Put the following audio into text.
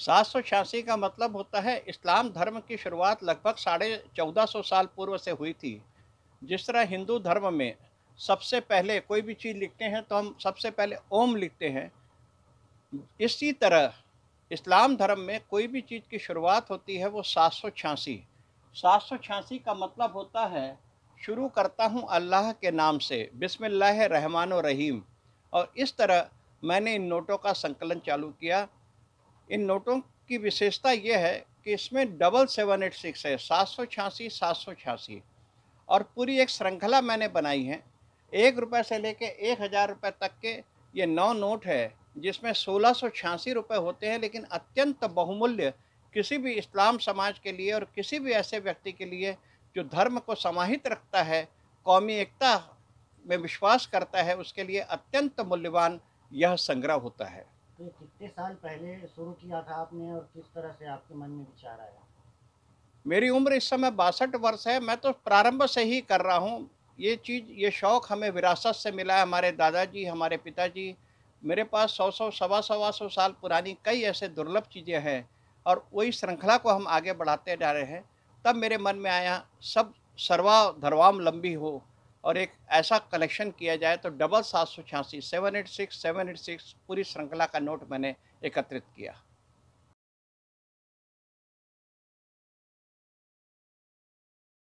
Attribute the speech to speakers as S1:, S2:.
S1: सात सौ छियासी का मतलब होता है इस्लाम धर्म की शुरुआत लगभग साढ़े चौदह सौ साल पूर्व से हुई थी जिस तरह हिंदू धर्म में सबसे पहले कोई भी चीज़ लिखते हैं तो हम सबसे पहले ओम लिखते हैं इसी तरह इस्लाम धर्म में कोई भी चीज़ की शुरुआत होती है वो सात सौ छियासी सात सौ छियासी का मतलब होता है शुरू करता हूँ अल्लाह के नाम से बिसमिल्ल रहमान रहीम और इस तरह मैंने इन नोटों का संकलन चालू किया इन नोटों की विशेषता ये है कि इसमें डबल सेवन एट सिक्स है सात सौ छियासी सात सौ छियासी और पूरी एक श्रृंखला मैंने बनाई है एक रुपये से लेके एक हज़ार रुपये तक के ये नौ नोट है जिसमें सोलह सौ छियासी रुपये होते हैं लेकिन अत्यंत बहुमूल्य किसी भी इस्लाम समाज के लिए और किसी भी ऐसे व्यक्ति के लिए जो धर्म को समाहित रखता है कौमी एकता में विश्वास करता है उसके लिए अत्यंत मूल्यवान यह संग्रह होता है
S2: तो कितने साल पहले शुरू किया था आपने और किस तरह से आपके मन में विचार आया
S1: मेरी उम्र इस समय बासठ वर्ष है मैं तो प्रारंभ से ही कर रहा हूँ ये चीज़ ये शौक़ हमें विरासत से मिला है हमारे दादाजी हमारे पिताजी मेरे पास सौ सौ सवा सवा सौ साल पुरानी कई ऐसे दुर्लभ चीज़ें हैं और वही श्रृंखला को हम आगे बढ़ाते जा रहे हैं तब मेरे मन में आया सब सर्वा धर्वाम लंबी हो और एक ऐसा कलेक्शन किया जाए तो डबल सात सौ छियासी seven eight six seven eight six पूरी श्रृंखला का नोट मैंने एकत्रित किया